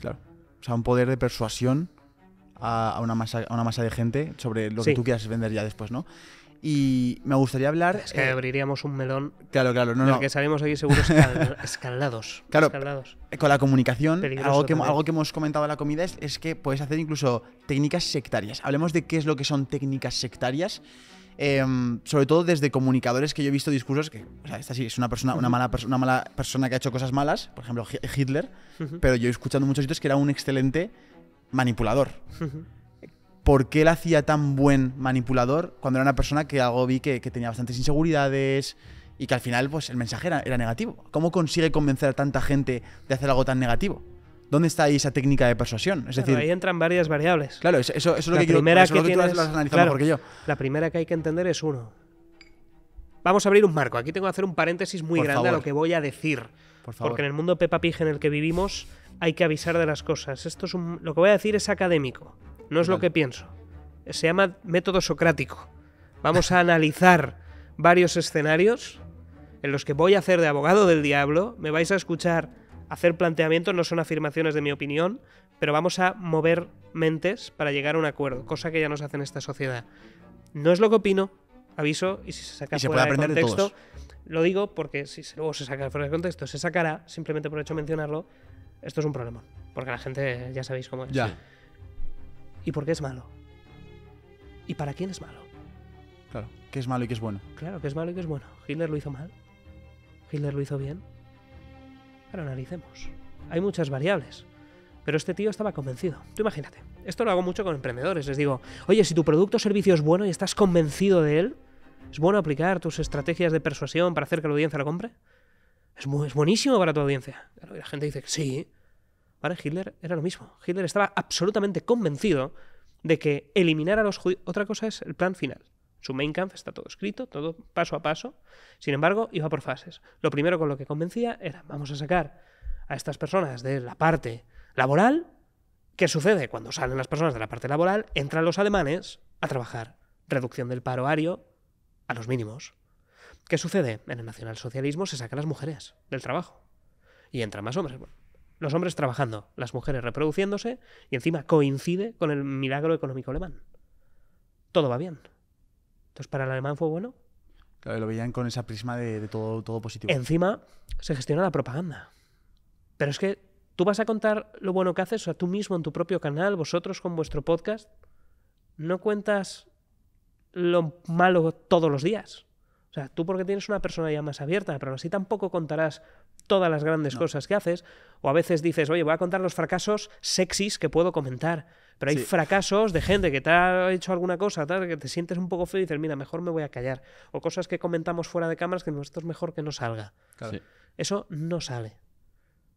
Claro. O sea, un poder de persuasión a, una, masa, una masa de gente sobre lo que tú quieras vender ya después, ¿no? Y me gustaría hablar. Es que eh, abriríamos un melón. Claro, claro. No, que salimos ahí seguros escalados. Claro. Eh, con la comunicación, algo que, hemos comentado en la comida es, es que puedes hacer incluso técnicas sectarias. Hablemos de qué es lo que son técnicas sectarias. Em, sobre todo desde comunicadores que yo he visto discursos que, esta sí es una persona, una mala, mala persona que ha hecho cosas malas, por ejemplo Hitler, pero yo he escuchado muchos sitios que era un excelente manipulador. ¿Por qué él hacía tan buen manipulador cuando era una persona que algo vi que, tenía bastantes inseguridades, y que al final pues el mensaje era, era, negativo. ¿Cómo consigue convencer a tanta gente de hacer algo tan negativo? ¿dónde está ahí esa técnica de persuasión? Es decir, ahí entran varias variables. Claro, eso, es lo que, quiero, que, La primera que hay que entender es uno. Vamos a abrir un marco. Aquí tengo que hacer un paréntesis muy grande a lo que voy a decir. Porque en el mundo pepa en el que vivimos hay que avisar de las cosas. Esto es lo que voy a decir es académico, no es lo que pienso. Se llama método socrático. Vamos a analizar varios escenarios en los que voy a hacer de abogado del diablo. Me vais a escuchar hacer planteamientos, no son afirmaciones de mi opinión, pero vamos a mover mentes para llegar a un acuerdo, cosa que ya no se hace en esta sociedad. No es lo que opino, aviso, y si se saca fuera de contexto, lo digo porque si luego se saca fuera de contexto, se sacará, simplemente por hecho mencionarlo, esto es un problema, porque la gente ya sabéis cómo es. Ya. ¿Y por qué es malo? ¿Y para quién es malo? Claro, ¿Qué es malo y qué es bueno. Claro, qué es malo y qué es bueno. Hitler lo hizo mal. Hitler lo hizo bien. Ahora analicemos. Hay muchas variables. Pero este tío estaba convencido. Tú imagínate. Esto lo hago mucho con emprendedores. Les digo, oye, si tu producto o servicio es bueno y estás convencido de él, ¿es bueno aplicar tus estrategias de persuasión para hacer que la audiencia lo compre? Es, buenísimo para tu audiencia. la gente dice, que sí. Ahora Hitler era lo mismo. Hitler estaba absolutamente convencido de que eliminar a los judíos... Otra cosa es el plan final. Su main camp está todo escrito, todo paso a paso. Sin embargo, iba por fases. Lo primero con lo que convencía era, vamos a sacar a estas personas de la parte laboral. ¿Qué sucede? Cuando salen las personas de la parte laboral, entran los alemanes a trabajar. Reducción del paro ario a los mínimos. ¿Qué sucede? En el nacionalsocialismo se sacan las mujeres del trabajo. Y entran más hombres. los hombres trabajando, las mujeres reproduciéndose, y encima coincide con el milagro económico alemán. Todo va bien. Pues para el alemán fue bueno. Claro, lo veían con esa prisma de, todo, todo positivo. Encima, se gestiona la propaganda. Pero es que tú vas a contar lo bueno que haces, o sea, tú mismo en tu propio canal, vosotros con vuestro podcast, no cuentas lo malo todos los días. O sea, tú porque tienes una personalidad más abierta, pero así tampoco contarás todas las grandes cosas que haces, o a veces dices, oye, voy a contar los fracasos sexys que puedo comentar. Pero hay fracasos de gente que te ha hecho alguna cosa, tal, que te sientes un poco feo y dices, mira, mejor me voy a callar. O cosas que comentamos fuera de cámaras que esto es mejor que no salga. Claro. Eso no sale.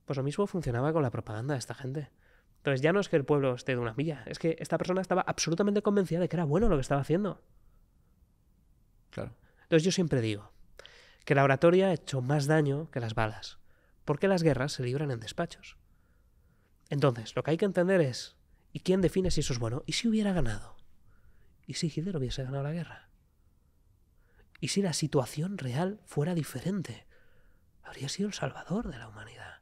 Pues lo mismo funcionaba con la propaganda de esta gente. Entonces ya no es que el pueblo esté de una milla, es que esta persona estaba absolutamente convencida de que era bueno lo que estaba haciendo. Claro. Entonces yo siempre digo que la oratoria ha hecho más daño que las balas, porque las guerras se libran en despachos. Entonces, lo que hay que entender es ¿Y quién define si eso es bueno? ¿Y si hubiera ganado? ¿Y si Hitler hubiese ganado la guerra? ¿Y si la situación real fuera diferente? Habría sido el salvador de la humanidad.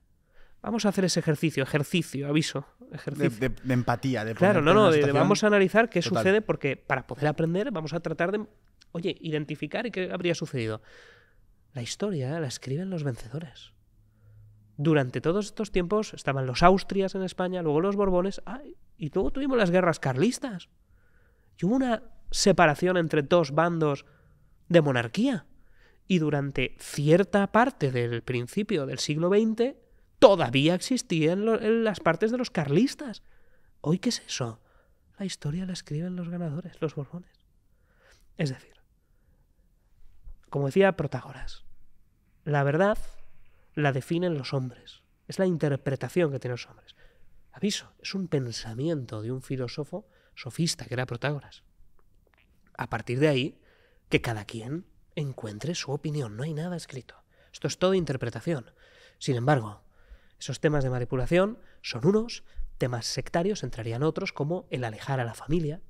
Vamos a hacer ese ejercicio, ejercicio, aviso. Ejercicio. De, de empatía, Claro, no, no, vamos a analizar qué sucede porque para poder aprender vamos a tratar de, oye, identificar qué habría sucedido. La historia la escriben los vencedores. Durante todos estos tiempos estaban los Austrias en España, luego los Borbones. Y luego tuvimos las guerras carlistas. Y hubo una separación entre dos bandos de monarquía. Y durante cierta parte del principio del siglo XX todavía existían eh, las partes de los carlistas. ¿Hoy qué es eso? La historia la escriben los ganadores, los borbones. Es decir, como decía Protágoras, la verdad la definen los hombres. Es la interpretación que tienen los hombres. Aviso, es un pensamiento de un filósofo sofista que era Protágoras. A partir de ahí, que cada quien encuentre su opinión, no hay nada escrito. Esto es todo interpretación. Sin embargo, esos temas de manipulación son unos, temas sectarios entrarían otros como el alejar a la familia,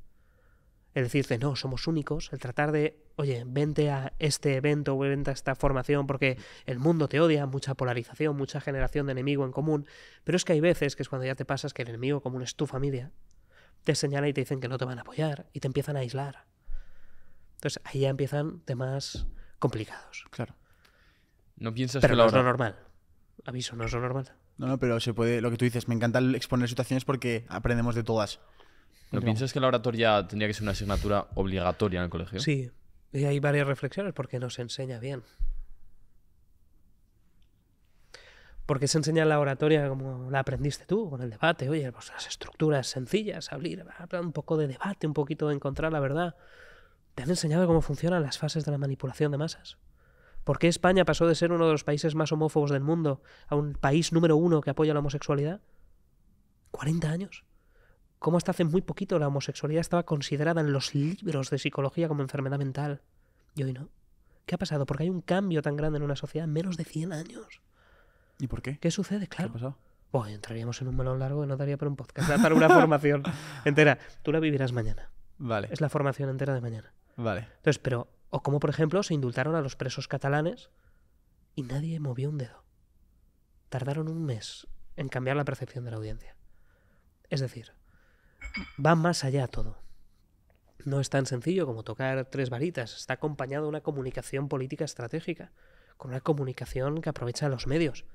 el decirte, no, somos únicos, el tratar de, oye, vente a este evento, vente a esta formación porque el mundo te odia, mucha polarización, mucha generación de enemigo en común, pero es que hay veces que es cuando ya te pasas que el enemigo común es tu familia, te señala y te dicen que no te van a apoyar y te empiezan a aislar. Entonces ahí ya empiezan temas complicados. Claro. No piensas pero que no es lo normal. Aviso, no es lo normal. No, no, pero se puede, lo que tú dices, me encanta exponer situaciones porque aprendemos de todas. ¿No, piensas que la oratoria tendría que ser una asignatura obligatoria en el colegio? Sí, y hay varias reflexiones porque se enseña bien. Porque se enseña la oratoria como la aprendiste tú, con el debate, oye, pues las estructuras sencillas, hablar un poco de debate, un poquito de encontrar la verdad. Te han enseñado cómo funcionan las fases de la manipulación de masas. ¿Por qué España pasó de ser uno de los países más homófobos del mundo a un país número uno que apoya la homosexualidad? 40 años cómo hasta hace muy poquito la homosexualidad estaba considerada en los libros de psicología como enfermedad mental. Y hoy no. ¿Qué ha pasado? Porque hay un cambio tan grande en una sociedad menos de 100 años. ¿Y por qué? ¿Qué sucede? Claro. ¿Qué ha pasado? entraríamos en un melón largo y no daría para un podcast, para una formación entera. Tú la vivirás mañana. Vale. Es la formación entera de mañana. Vale. Entonces, pero, o como por ejemplo se indultaron a los presos catalanes y nadie movió un dedo. Tardaron un mes en cambiar la percepción de la audiencia. Es decir, va más allá todo. No es tan sencillo como tocar tres varitas, está acompañado de una comunicación política estratégica, con una comunicación que aprovecha los medios.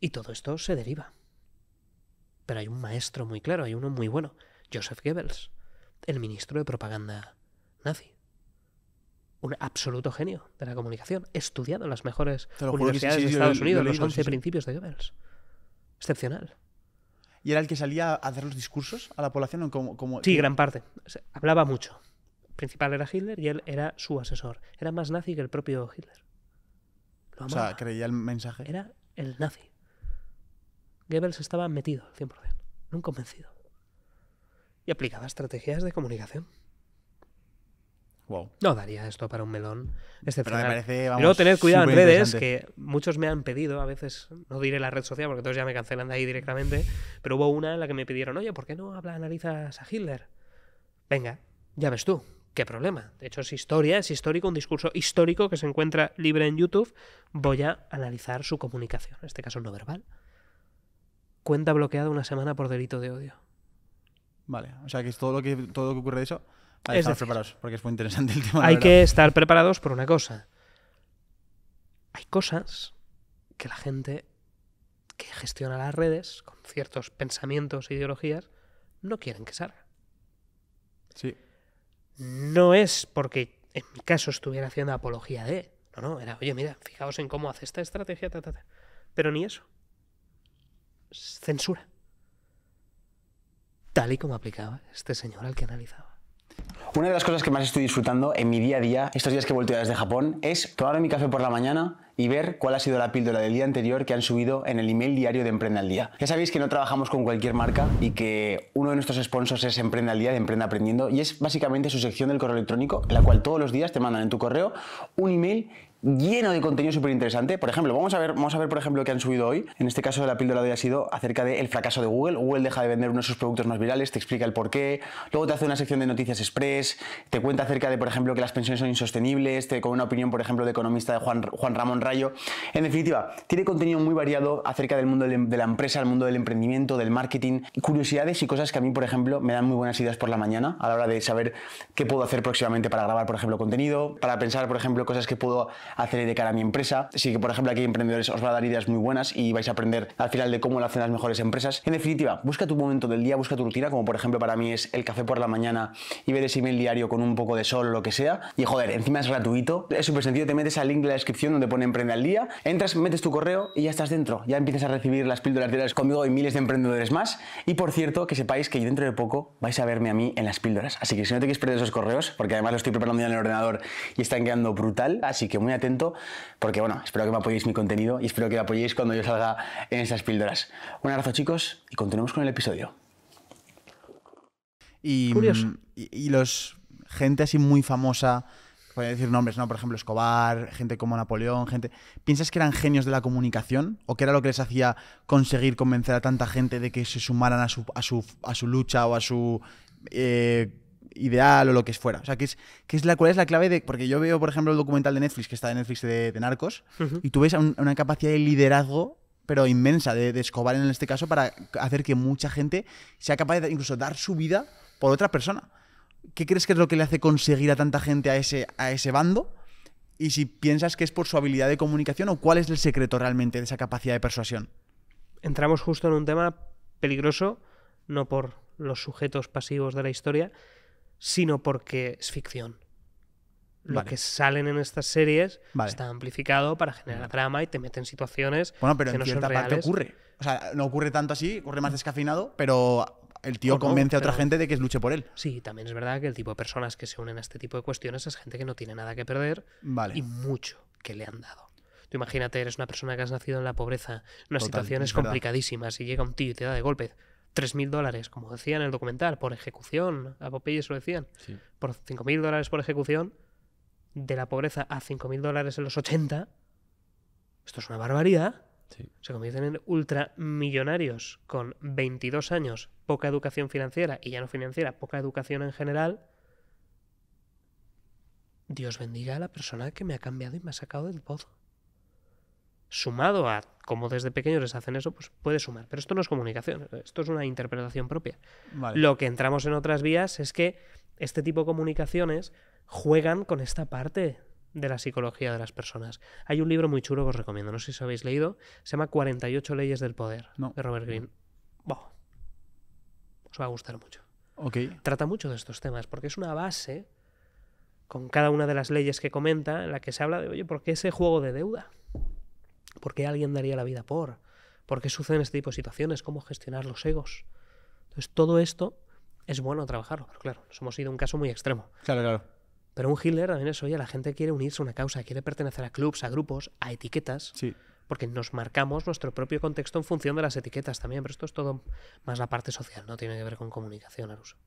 Y todo esto se deriva. Pero hay un maestro muy claro, hay uno muy bueno, Joseph Goebbels, el ministro de propaganda nazi. Un absoluto genio de la comunicación, estudiado en las mejores universidades de Estados Unidos, los 11 principios de Goebbels. Excepcional y era el que salía a hacer los discursos a la población. Como, como... Sí, gran parte. Hablaba mucho. El principal era Hitler y él era su asesor. Era más nazi que el propio Hitler. o sea, creía el mensaje. Era el nazi. Goebbels estaba metido al 100%, no convencido. Y aplicaba estrategias de comunicación. No daría esto para un melón. Este Pero me parece, cuidado en redes, que muchos me han pedido, a veces, no diré la red social porque todos ya me cancelan de ahí directamente, pero hubo una en la que me pidieron, oye, ¿por qué no habla, analizas a Hitler? Venga, ya ves tú, qué problema. De hecho, es historia, es histórico, un discurso histórico que se encuentra libre en YouTube. Voy a analizar su comunicación, en este caso no verbal. Cuenta bloqueada una semana por delito de odio. Vale, o sea que es todo lo que, todo lo que ocurre de eso hay que estar preparados, porque es muy interesante el tema. Hay que estar preparados por una cosa. Hay cosas que la gente que gestiona las redes con ciertos pensamientos e ideologías no quieren que salga. Sí. No es porque en mi caso estuviera haciendo apología de. No, no, era, oye, mira, fijaos en cómo hace esta estrategia, ta, ta, ta. Pero ni eso. censura. Tal y como aplicaba este señor al que analizaba. Una de las cosas que más estoy disfrutando en mi día a día, estos días que he vuelto desde Japón, es tomar mi café por la mañana y ver cuál ha sido la píldora del día anterior que han subido en el email diario de Emprenda al Día. Ya sabéis que no trabajamos con cualquier marca y que uno de nuestros sponsors es Emprenda al Día de Emprende Aprendiendo y es básicamente su sección del correo electrónico, la cual todos los días te mandan en tu correo un email lleno de contenido súper interesante. Por ejemplo, vamos a ver, vamos a ver, por ejemplo, que han subido hoy. En este caso, de la píldora de hoy ha sido acerca del el fracaso de Google. Google deja de vender uno de sus productos más virales, te explica el porqué Luego te hace una sección de noticias express, te cuenta acerca de, por ejemplo, que las pensiones son insostenibles, te, con una opinión, por ejemplo, de economista de Juan, Juan Ramón Rayo. En definitiva, tiene contenido muy variado acerca del mundo de la empresa, el mundo del emprendimiento, del marketing, curiosidades y cosas que a mí, por ejemplo, me dan muy buenas ideas por la mañana a la hora de saber qué puedo hacer próximamente para grabar, por ejemplo, contenido, para pensar, por ejemplo, cosas que puedo hacer de cara a mi empresa. Así que, por ejemplo, aquí Emprendedores os va a dar ideas muy buenas y vais a aprender al final de cómo lo hacen las mejores empresas. En definitiva, busca tu momento del día, busca tu rutina, como por ejemplo para mí es el café por la mañana y ver ese email diario con un poco de sol, o lo que sea. Y joder, encima es gratuito, es súper sencillo, te metes al link de la descripción donde pone Emprende al Día, entras, metes tu correo y ya estás dentro. Ya empiezas a recibir las píldoras diarias conmigo y miles de emprendedores más. Y por cierto, que sepáis que dentro de poco vais a verme a mí en las píldoras. Así que si no te quieres perder esos correos, porque además lo estoy preparando ya en el ordenador y están quedando brutal, así que muy bien atento, porque bueno, espero que me apoyéis mi contenido y espero que me apoyéis cuando yo salga en esas píldoras. Un abrazo chicos y continuamos con el episodio. Mm, y, y, los gente así muy famosa, a decir nombres, ¿no? Por ejemplo, Escobar, gente como Napoleón, gente. ¿Piensas que eran genios de la comunicación? ¿O que era lo que les hacía conseguir convencer a tanta gente de que se sumaran a su, lucha o a su eh, ideal o lo que es fuera. O sea, que es, que es la, ¿cuál es la clave de...? Porque yo veo, por ejemplo, el documental de Netflix, que está de Netflix de, Narcos, y tú ves una capacidad de liderazgo pero inmensa de, de, Escobar en este caso para hacer que mucha gente sea capaz de incluso dar su vida por otra persona. ¿Qué crees que es lo que le hace conseguir a tanta gente a ese, a ese bando? Y si piensas que es por su habilidad de comunicación o cuál es el secreto realmente de esa capacidad de persuasión. Entramos justo en un tema peligroso, no por los sujetos pasivos de la historia, sino porque es ficción. Lo que salen en estas series está amplificado para generar drama y te meten situaciones que en no cierta ocurre. O sea, no ocurre tanto así, ocurre más mm. descafinado, pero el tío convence a otra gente de que luche por él. Sí, también es verdad que el tipo de personas que se unen a este tipo de cuestiones es gente que no tiene nada que perder y mucho que le han dado. Tú imagínate, eres una persona que has nacido en la pobreza, unas situaciones complicadísimas y llega un tío y te da de golpe. 3.000 dólares, como decía en el documental, por ejecución. A Popeyes lo decían. Por 5.000 dólares por ejecución, de la pobreza a 5.000 dólares en los 80, esto es una barbaridad. Se convierten en ultramillonarios con 22 años, poca educación financiera y ya no financiera, poca educación en general. Dios bendiga a la persona que me ha cambiado y me ha sacado del pozo sumado a como desde pequeños les hacen eso, pues puede sumar. Pero esto no es comunicación, esto es una interpretación propia. Lo que entramos en otras vías es que este tipo de comunicaciones juegan con esta parte de la psicología de las personas. Hay un libro muy chulo que os recomiendo, no sé si habéis leído, se llama 48 leyes del poder, de Robert green os va a gustar mucho. Trata mucho de estos temas, porque es una base con cada una de las leyes que comenta, en la que se habla de, oye, ¿por qué ese juego de deuda? ¿Por qué alguien daría la vida por? ¿Por qué suceden este tipo de situaciones? ¿Cómo gestionar los egos? Entonces, todo esto es bueno trabajarlo, pero claro, nos hemos ido un caso muy extremo. Claro, claro. Pero un Hitler también es, oye, la gente quiere unirse a una causa, quiere pertenecer a clubs, a grupos, a etiquetas. Sí. Porque nos marcamos nuestro propio contexto en función de las etiquetas también, pero esto es todo más la parte social, no tiene que ver con comunicación, uso